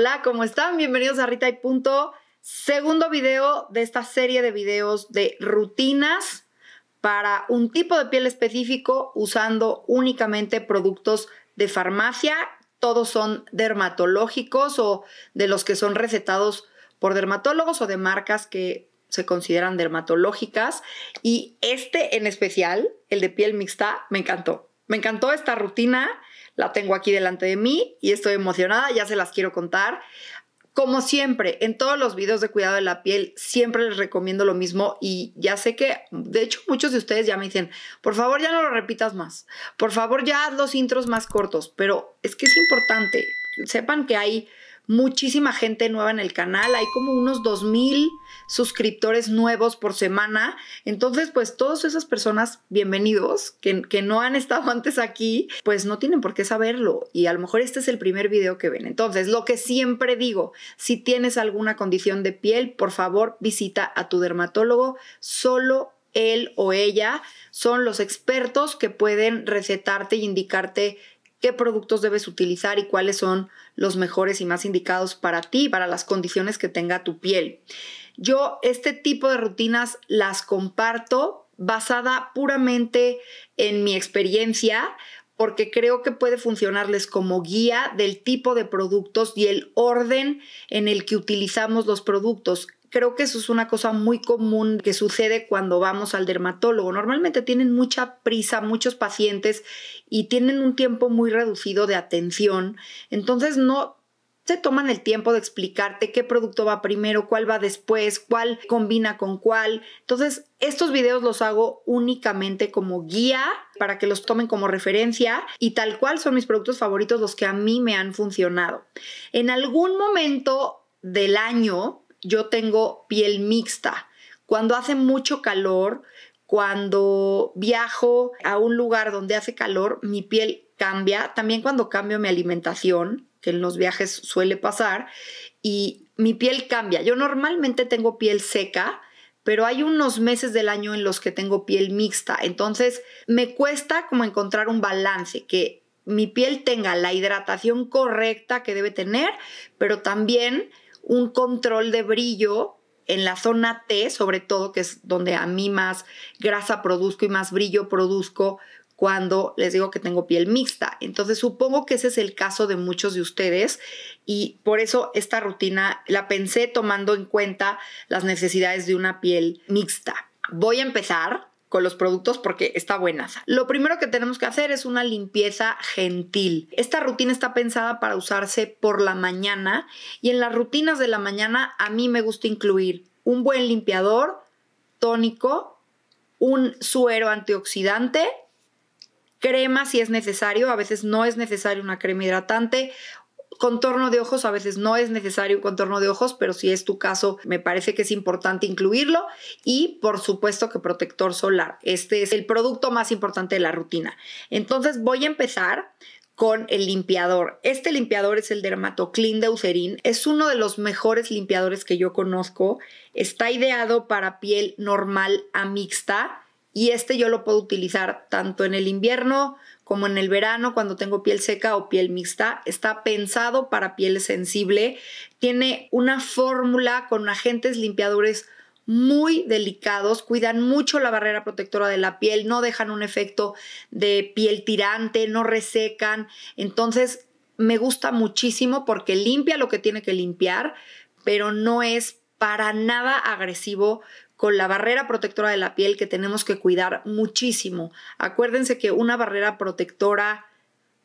Hola, ¿cómo están? Bienvenidos a Rita y Punto. Segundo video de esta serie de videos de rutinas para un tipo de piel específico usando únicamente productos de farmacia. Todos son dermatológicos o de los que son recetados por dermatólogos o de marcas que se consideran dermatológicas. Y este en especial, el de piel mixta, me encantó. Me encantó esta rutina la tengo aquí delante de mí y estoy emocionada, ya se las quiero contar. Como siempre, en todos los videos de cuidado de la piel, siempre les recomiendo lo mismo y ya sé que, de hecho, muchos de ustedes ya me dicen, por favor ya no lo repitas más, por favor ya haz los intros más cortos, pero es que es importante, sepan que hay muchísima gente nueva en el canal, hay como unos 2000 suscriptores nuevos por semana. Entonces, pues todas esas personas, bienvenidos, que, no han estado antes aquí, pues no tienen por qué saberlo y a lo mejor este es el primer video que ven. Entonces, lo que siempre digo, si tienes alguna condición de piel, por favor visita a tu dermatólogo, solo él o ella son los expertos que pueden recetarte y indicarte qué productos debes utilizar y cuáles son los mejores y más indicados para ti, para las condiciones que tenga tu piel. Yo este tipo de rutinas las comparto basada puramente en mi experiencia porque creo que puede funcionarles como guía del tipo de productos y el orden en el que utilizamos los productos. Creo que eso es una cosa muy común que sucede cuando vamos al dermatólogo. Normalmente tienen mucha prisa muchos pacientes y tienen un tiempo muy reducido de atención. Entonces no se toman el tiempo de explicarte qué producto va primero, cuál va después, cuál combina con cuál. Entonces, estos videos los hago únicamente como guía para que los tomen como referencia y tal cual son mis productos favoritos los que a mí me han funcionado. En algún momento del año yo tengo piel mixta. Cuando hace mucho calor, cuando viajo a un lugar donde hace calor, mi piel cambia. También cuando cambio mi alimentación, que en los viajes suele pasar, y mi piel cambia. Yo normalmente tengo piel seca, pero hay unos meses del año en los que tengo piel mixta, entonces me cuesta como encontrar un balance, que mi piel tenga la hidratación correcta que debe tener, pero también un control de brillo en la zona T, sobre todo, que es donde a mí más grasa produzco y más brillo produzco cuando les digo que tengo piel mixta. Entonces supongo que ese es el caso de muchos de ustedes y por eso esta rutina la pensé tomando en cuenta las necesidades de una piel mixta. Voy a empezar con los productos porque está buena. Lo primero que tenemos que hacer es una limpieza gentil. Esta rutina está pensada para usarse por la mañana y en las rutinas de la mañana a mí me gusta incluir un buen limpiador, tónico, un suero antioxidante crema si es necesario, a veces no es necesario una crema hidratante. Contorno de ojos, a veces no es necesario un contorno de ojos, pero si es tu caso, me parece que es importante incluirlo. Y por supuesto que protector solar. Este es el producto más importante de la rutina. Entonces voy a empezar con el limpiador. Este limpiador es el Dermatoclean de Eucerin. Es uno de los mejores limpiadores que yo conozco. Está ideado para piel normal a mixta y este yo lo puedo utilizar tanto en el invierno como en el verano cuando tengo piel seca o piel mixta. Está pensado para piel sensible. Tiene una fórmula con agentes limpiadores muy delicados, cuidan mucho la barrera protectora de la piel, no dejan un efecto de piel tirante, no resecan. Entonces, me gusta muchísimo porque limpia lo que tiene que limpiar, pero no es para nada agresivo con la barrera protectora de la piel que tenemos que cuidar muchísimo. Acuérdense que una barrera protectora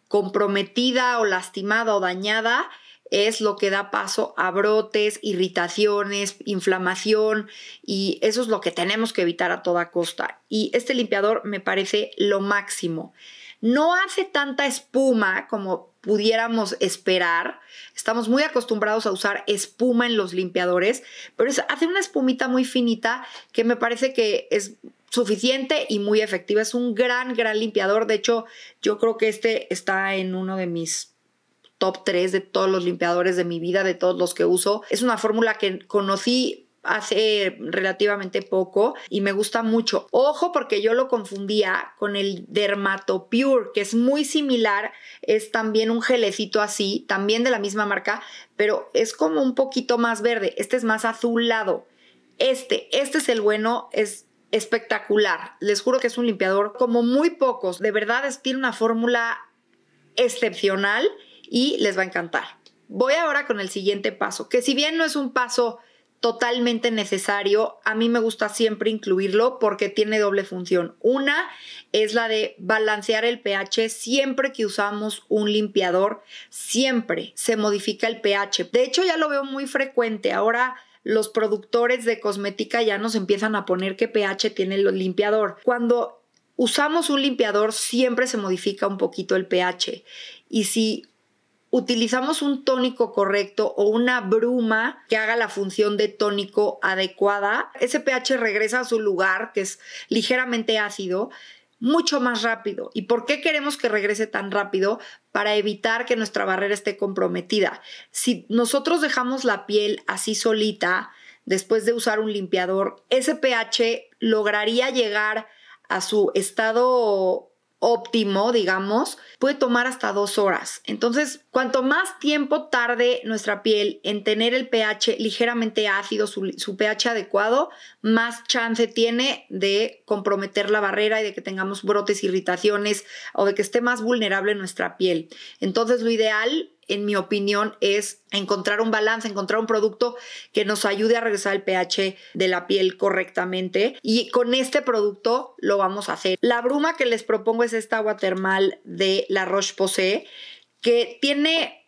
comprometida o lastimada o dañada es lo que da paso a brotes, irritaciones, inflamación y eso es lo que tenemos que evitar a toda costa. Y este limpiador me parece lo máximo. No hace tanta espuma como pudiéramos esperar. Estamos muy acostumbrados a usar espuma en los limpiadores, pero es, hace una espumita muy finita que me parece que es suficiente y muy efectiva. Es un gran, gran limpiador. De hecho, yo creo que este está en uno de mis top 3 de todos los limpiadores de mi vida, de todos los que uso. Es una fórmula que conocí hace relativamente poco y me gusta mucho. Ojo porque yo lo confundía con el Dermatopure, que es muy similar, es también un gelecito así, también de la misma marca, pero es como un poquito más verde. Este es más azulado. Este, este es el bueno, es espectacular. Les juro que es un limpiador como muy pocos. De verdad, es, tiene una fórmula excepcional y les va a encantar. Voy ahora con el siguiente paso, que si bien no es un paso totalmente necesario. A mí me gusta siempre incluirlo porque tiene doble función. Una es la de balancear el pH. Siempre que usamos un limpiador, siempre se modifica el pH. De hecho, ya lo veo muy frecuente. Ahora los productores de cosmética ya nos empiezan a poner qué pH tiene el limpiador. Cuando usamos un limpiador, siempre se modifica un poquito el pH. Y si utilizamos un tónico correcto o una bruma que haga la función de tónico adecuada, ese pH regresa a su lugar, que es ligeramente ácido, mucho más rápido. ¿Y por qué queremos que regrese tan rápido? Para evitar que nuestra barrera esté comprometida. Si nosotros dejamos la piel así solita, después de usar un limpiador, ese pH lograría llegar a su estado óptimo, digamos, puede tomar hasta dos horas. Entonces, cuanto más tiempo tarde nuestra piel en tener el pH ligeramente ácido, su, pH adecuado, más chance tiene de comprometer la barrera y de que tengamos brotes, irritaciones o de que esté más vulnerable nuestra piel. Entonces, lo ideal en mi opinión, es encontrar un balance, encontrar un producto que nos ayude a regresar el pH de la piel correctamente. Y con este producto lo vamos a hacer. La bruma que les propongo es esta agua termal de La Roche-Posay, que tiene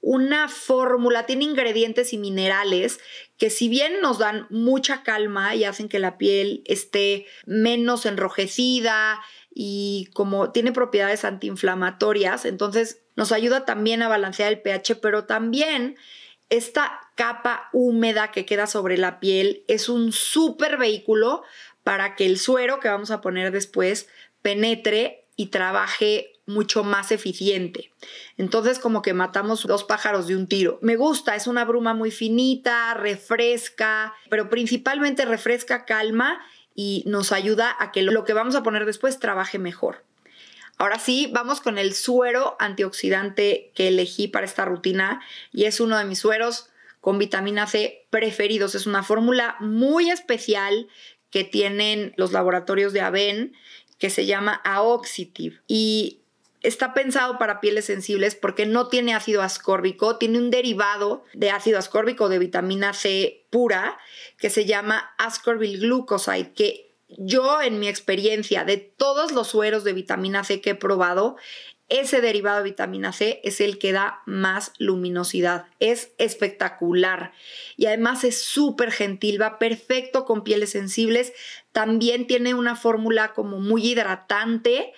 una fórmula, tiene ingredientes y minerales que si bien nos dan mucha calma y hacen que la piel esté menos enrojecida y como tiene propiedades antiinflamatorias, entonces nos ayuda también a balancear el pH, pero también esta capa húmeda que queda sobre la piel es un súper vehículo para que el suero que vamos a poner después penetre y trabaje mucho más eficiente. Entonces como que matamos dos pájaros de un tiro. Me gusta, es una bruma muy finita, refresca, pero principalmente refresca, calma y nos ayuda a que lo que vamos a poner después trabaje mejor. Ahora sí, vamos con el suero antioxidante que elegí para esta rutina y es uno de mis sueros con vitamina C preferidos. Es una fórmula muy especial que tienen los laboratorios de Aven que se llama Aoxitive y está pensado para pieles sensibles porque no tiene ácido ascórbico, tiene un derivado de ácido ascórbico de vitamina C pura que se llama ascorbyl glucoside que yo en mi experiencia de todos los sueros de vitamina C que he probado, ese derivado de vitamina C es el que da más luminosidad. Es espectacular. Y además es súper gentil, va perfecto con pieles sensibles. También tiene una fórmula como muy hidratante,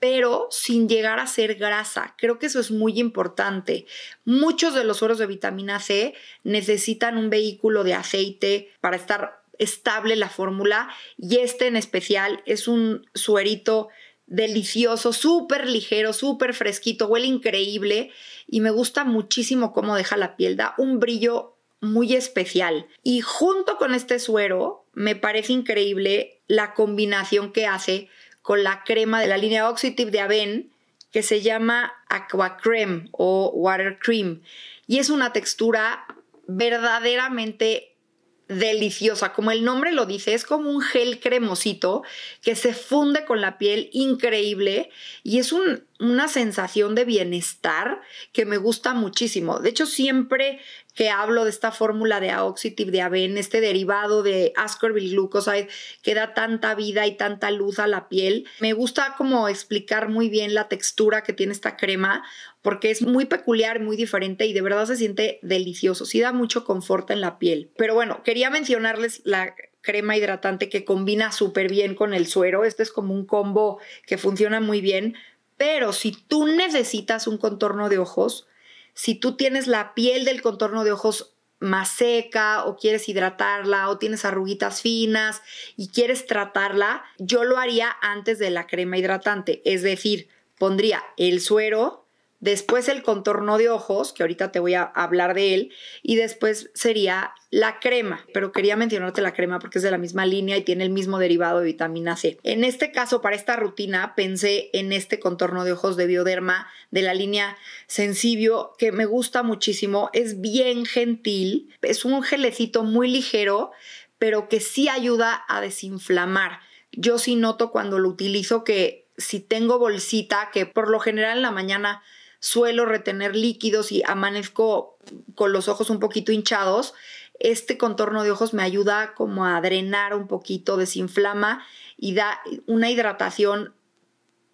pero sin llegar a ser grasa. Creo que eso es muy importante. Muchos de los sueros de vitamina C necesitan un vehículo de aceite para estar estable la fórmula y este en especial es un suerito delicioso, súper ligero, súper fresquito, huele increíble y me gusta muchísimo cómo deja la piel, da un brillo muy especial. Y junto con este suero, me parece increíble la combinación que hace con la crema de la línea Oxytip de Aven que se llama Aqua Cream o Water Cream y es una textura verdaderamente deliciosa. Como el nombre lo dice, es como un gel cremosito que se funde con la piel increíble y es un, una sensación de bienestar que me gusta muchísimo. De hecho, siempre que hablo de esta fórmula de Aoxitib de Aven, este derivado de Ascorbyl Glucoside que da tanta vida y tanta luz a la piel. Me gusta como explicar muy bien la textura que tiene esta crema porque es muy peculiar, muy diferente y de verdad se siente delicioso. Sí da mucho confort en la piel. Pero bueno, quería mencionarles la crema hidratante que combina súper bien con el suero. Este es como un combo que funciona muy bien. Pero si tú necesitas un contorno de ojos, si tú tienes la piel del contorno de ojos más seca o quieres hidratarla o tienes arruguitas finas y quieres tratarla, yo lo haría antes de la crema hidratante. Es decir, pondría el suero después el contorno de ojos, que ahorita te voy a hablar de él, y después sería la crema, pero quería mencionarte la crema porque es de la misma línea y tiene el mismo derivado de vitamina C. En este caso, para esta rutina, pensé en este contorno de ojos de bioderma de la línea Sensibio, que me gusta muchísimo, es bien gentil, es un gelecito muy ligero, pero que sí ayuda a desinflamar. Yo sí noto cuando lo utilizo que si tengo bolsita, que por lo general en la mañana suelo retener líquidos y amanezco con los ojos un poquito hinchados, este contorno de ojos me ayuda como a drenar un poquito, desinflama y da una hidratación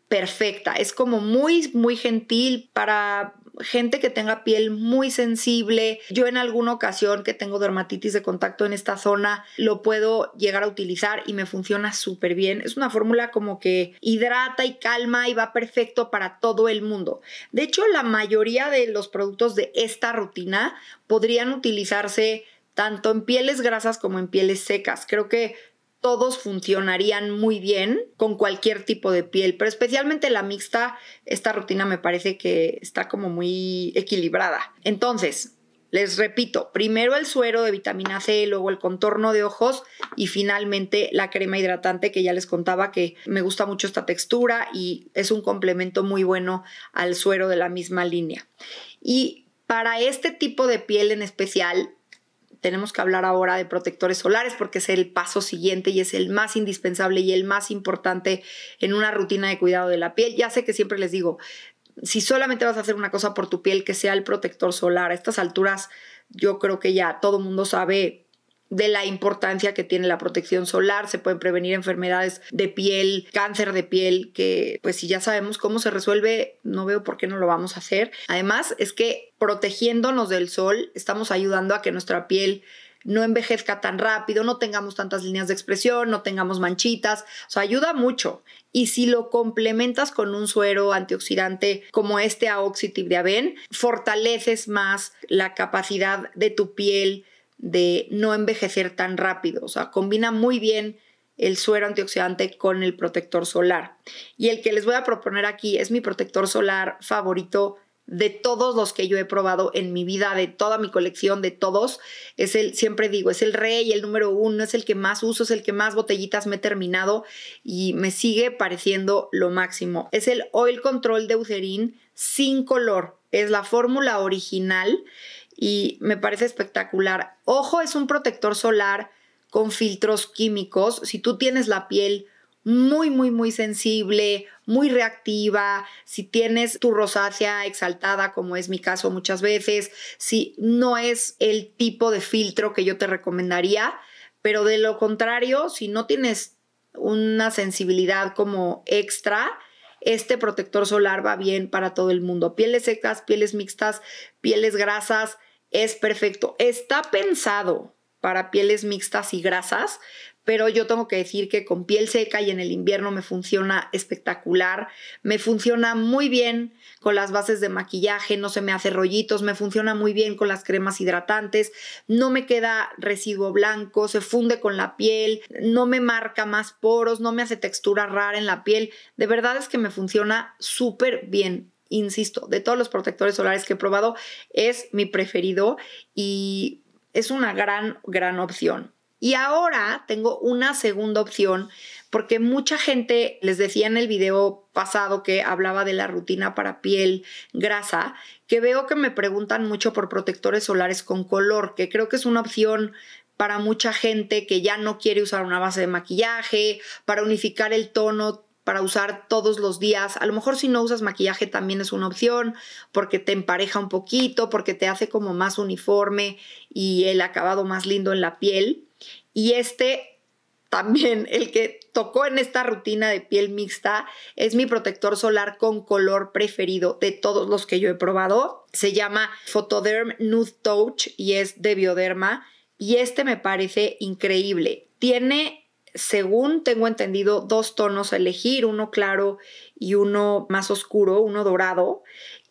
perfecta. Es como muy, muy gentil para gente que tenga piel muy sensible. Yo en alguna ocasión que tengo dermatitis de contacto en esta zona, lo puedo llegar a utilizar y me funciona súper bien. Es una fórmula como que hidrata y calma y va perfecto para todo el mundo. De hecho, la mayoría de los productos de esta rutina podrían utilizarse tanto en pieles grasas como en pieles secas. Creo que todos funcionarían muy bien con cualquier tipo de piel, pero especialmente la mixta, esta rutina me parece que está como muy equilibrada. Entonces, les repito, primero el suero de vitamina C, luego el contorno de ojos y finalmente la crema hidratante que ya les contaba que me gusta mucho esta textura y es un complemento muy bueno al suero de la misma línea. Y para este tipo de piel en especial, tenemos que hablar ahora de protectores solares porque es el paso siguiente y es el más indispensable y el más importante en una rutina de cuidado de la piel. Ya sé que siempre les digo, si solamente vas a hacer una cosa por tu piel, que sea el protector solar. A estas alturas yo creo que ya todo mundo sabe de la importancia que tiene la protección solar, se pueden prevenir enfermedades de piel, cáncer de piel, que pues si ya sabemos cómo se resuelve, no veo por qué no lo vamos a hacer. Además, es que protegiéndonos del sol, estamos ayudando a que nuestra piel no envejezca tan rápido, no tengamos tantas líneas de expresión, no tengamos manchitas, o sea, ayuda mucho. Y si lo complementas con un suero antioxidante como este Aoxitib de Aven, fortaleces más la capacidad de tu piel de no envejecer tan rápido. O sea, combina muy bien el suero antioxidante con el protector solar. Y el que les voy a proponer aquí es mi protector solar favorito de todos los que yo he probado en mi vida, de toda mi colección, de todos. Es el, siempre digo, es el rey, el número uno, es el que más uso, es el que más botellitas me he terminado y me sigue pareciendo lo máximo. Es el Oil Control de Eucerin sin color. Es la fórmula original y me parece espectacular. Ojo, es un protector solar con filtros químicos. Si tú tienes la piel muy, muy, muy sensible, muy reactiva, si tienes tu rosácea exaltada, como es mi caso muchas veces, si no es el tipo de filtro que yo te recomendaría, pero de lo contrario, si no tienes una sensibilidad como extra, este protector solar va bien para todo el mundo. Pieles secas, pieles mixtas, pieles grasas, es perfecto. Está pensado para pieles mixtas y grasas, pero yo tengo que decir que con piel seca y en el invierno me funciona espectacular, me funciona muy bien con las bases de maquillaje, no se me hace rollitos, me funciona muy bien con las cremas hidratantes, no me queda residuo blanco, se funde con la piel, no me marca más poros, no me hace textura rara en la piel, de verdad es que me funciona súper bien insisto, de todos los protectores solares que he probado, es mi preferido y es una gran, gran opción. Y ahora tengo una segunda opción porque mucha gente les decía en el video pasado que hablaba de la rutina para piel grasa, que veo que me preguntan mucho por protectores solares con color, que creo que es una opción para mucha gente que ya no quiere usar una base de maquillaje, para unificar el tono para usar todos los días. A lo mejor si no usas maquillaje también es una opción porque te empareja un poquito, porque te hace como más uniforme y el acabado más lindo en la piel. Y este también el que tocó en esta rutina de piel mixta es mi protector solar con color preferido de todos los que yo he probado. Se llama Photoderm Nude Touch y es de Bioderma y este me parece increíble. Tiene según tengo entendido, dos tonos a elegir, uno claro y uno más oscuro, uno dorado.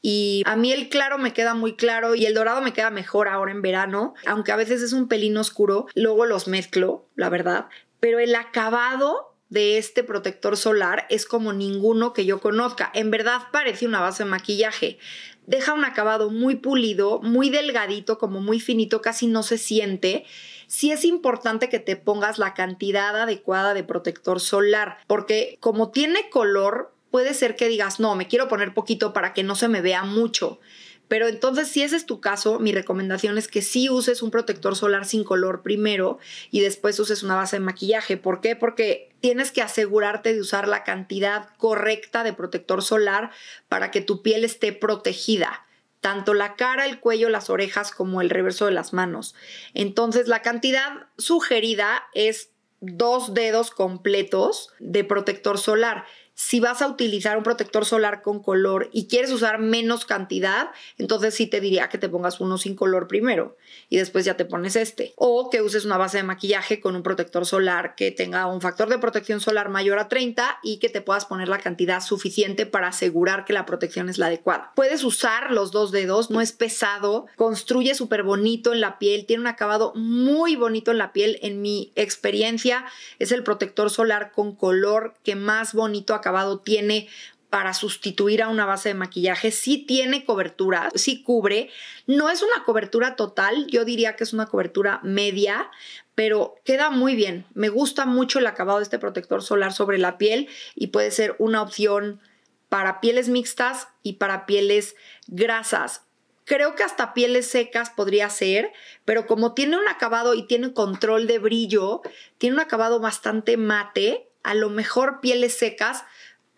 Y a mí el claro me queda muy claro y el dorado me queda mejor ahora en verano, aunque a veces es un pelín oscuro, luego los mezclo, la verdad. Pero el acabado de este protector solar es como ninguno que yo conozca. En verdad parece una base de maquillaje. Deja un acabado muy pulido, muy delgadito, como muy finito, casi no se siente sí es importante que te pongas la cantidad adecuada de protector solar, porque como tiene color, puede ser que digas, no, me quiero poner poquito para que no se me vea mucho. Pero entonces, si ese es tu caso, mi recomendación es que sí uses un protector solar sin color primero y después uses una base de maquillaje. ¿Por qué? Porque tienes que asegurarte de usar la cantidad correcta de protector solar para que tu piel esté protegida tanto la cara, el cuello, las orejas como el reverso de las manos. Entonces la cantidad sugerida es dos dedos completos de protector solar si vas a utilizar un protector solar con color y quieres usar menos cantidad, entonces sí te diría que te pongas uno sin color primero y después ya te pones este. O que uses una base de maquillaje con un protector solar que tenga un factor de protección solar mayor a 30 y que te puedas poner la cantidad suficiente para asegurar que la protección es la adecuada. Puedes usar los dos dedos, no es pesado, construye súper bonito en la piel, tiene un acabado muy bonito en la piel. En mi experiencia es el protector solar con color que más bonito acaba acabado tiene para sustituir a una base de maquillaje, sí tiene cobertura, sí cubre. No es una cobertura total, yo diría que es una cobertura media, pero queda muy bien. Me gusta mucho el acabado de este protector solar sobre la piel y puede ser una opción para pieles mixtas y para pieles grasas. Creo que hasta pieles secas podría ser, pero como tiene un acabado y tiene control de brillo, tiene un acabado bastante mate, a lo mejor pieles secas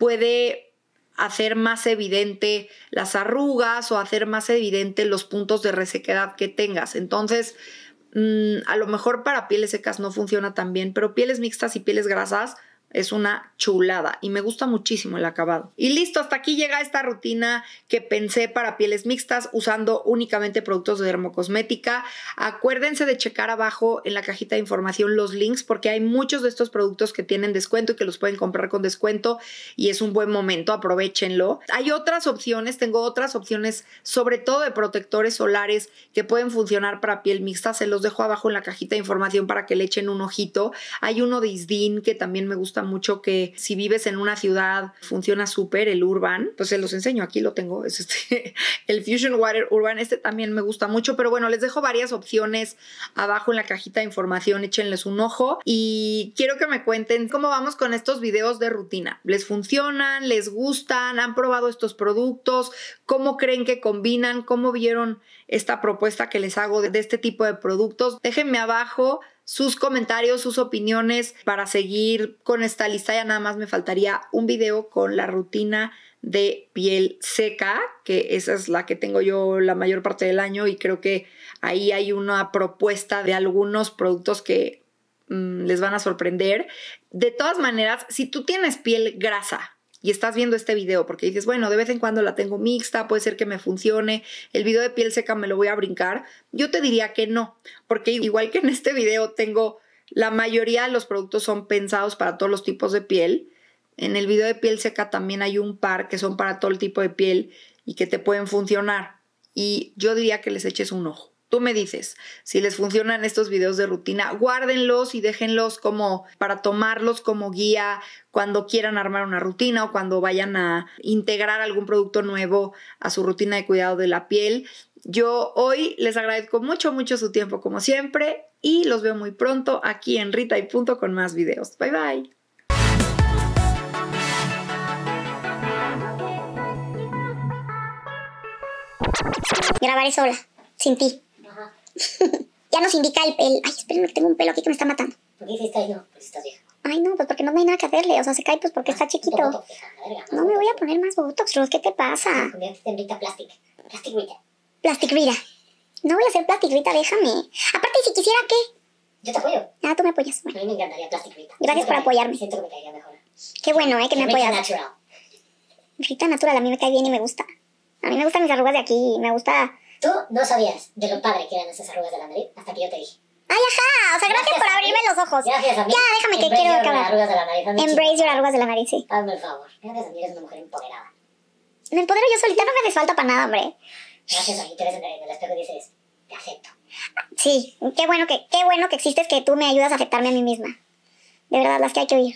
puede hacer más evidente las arrugas o hacer más evidente los puntos de resequedad que tengas. Entonces, mm, a lo mejor para pieles secas no funciona tan bien, pero pieles mixtas y pieles grasas es una chulada y me gusta muchísimo el acabado. Y listo, hasta aquí llega esta rutina que pensé para pieles mixtas usando únicamente productos de dermocosmética. Acuérdense de checar abajo en la cajita de información los links porque hay muchos de estos productos que tienen descuento y que los pueden comprar con descuento y es un buen momento, aprovechenlo. Hay otras opciones, tengo otras opciones sobre todo de protectores solares que pueden funcionar para piel mixta. Se los dejo abajo en la cajita de información para que le echen un ojito. Hay uno de Isdin que también me gusta mucho que si vives en una ciudad funciona súper el urban, pues se los enseño, aquí lo tengo, es este, el Fusion Water Urban, este también me gusta mucho, pero bueno, les dejo varias opciones abajo en la cajita de información, échenles un ojo y quiero que me cuenten cómo vamos con estos videos de rutina, ¿les funcionan? ¿Les gustan? ¿Han probado estos productos? ¿Cómo creen que combinan? ¿Cómo vieron esta propuesta que les hago de este tipo de productos? Déjenme abajo sus comentarios, sus opiniones. Para seguir con esta lista ya nada más me faltaría un video con la rutina de piel seca, que esa es la que tengo yo la mayor parte del año y creo que ahí hay una propuesta de algunos productos que mm, les van a sorprender. De todas maneras, si tú tienes piel grasa, y estás viendo este video porque dices, bueno, de vez en cuando la tengo mixta, puede ser que me funcione, el video de piel seca me lo voy a brincar, yo te diría que no, porque igual que en este video tengo, la mayoría de los productos son pensados para todos los tipos de piel, en el video de piel seca también hay un par que son para todo el tipo de piel y que te pueden funcionar y yo diría que les eches un ojo. Tú me dices, si les funcionan estos videos de rutina, guárdenlos y déjenlos como para tomarlos como guía cuando quieran armar una rutina o cuando vayan a integrar algún producto nuevo a su rutina de cuidado de la piel. Yo hoy les agradezco mucho, mucho su tiempo como siempre y los veo muy pronto aquí en Rita y Punto con más videos. Bye bye. Grabaré sola, sin ti. ya nos indica el, pelo Ay, espérenme que tengo un pelo aquí que me está matando. ¿Por qué Pues estás vieja. Ay, no, pues porque no me hay nada que hacerle. O sea, se cae pues porque ah, está chiquito. no me voy a poner más Botox, los ¿Qué te pasa? Plastic. Rita. Plastic No voy a hacer Plastic Rita, déjame. Aparte, si quisiera, ¿qué? Yo te apoyo. Ah, tú me apoyas. A mí me encantaría Plastic Rita. Gracias por apoyarme. Qué bueno, ¿eh? Que me Rita apoyas. Natural. Rita Natural, a mí me cae bien y me gusta. A mí me gustan mis arrugas de aquí. Me gusta Tú no sabías de lo padre que eran esas arrugas de la nariz hasta que yo te dije. ¡Ay, ajá! O sea, gracias, por abrirme los ojos. Gracias a mí. Ya, déjame que quiero acabar. arrugas de la nariz. Embrace chico. your arrugas de la nariz, sí. Hazme el favor. Gracias a mí eres una mujer empoderada. Me empodero yo solita, no me des falta para nada, hombre. Gracias a mí te ves en el, en el espejo y dices, te acepto. Sí, qué bueno que, qué bueno que existes, que tú me ayudas a aceptarme a mí misma. De verdad, las que hay que oír.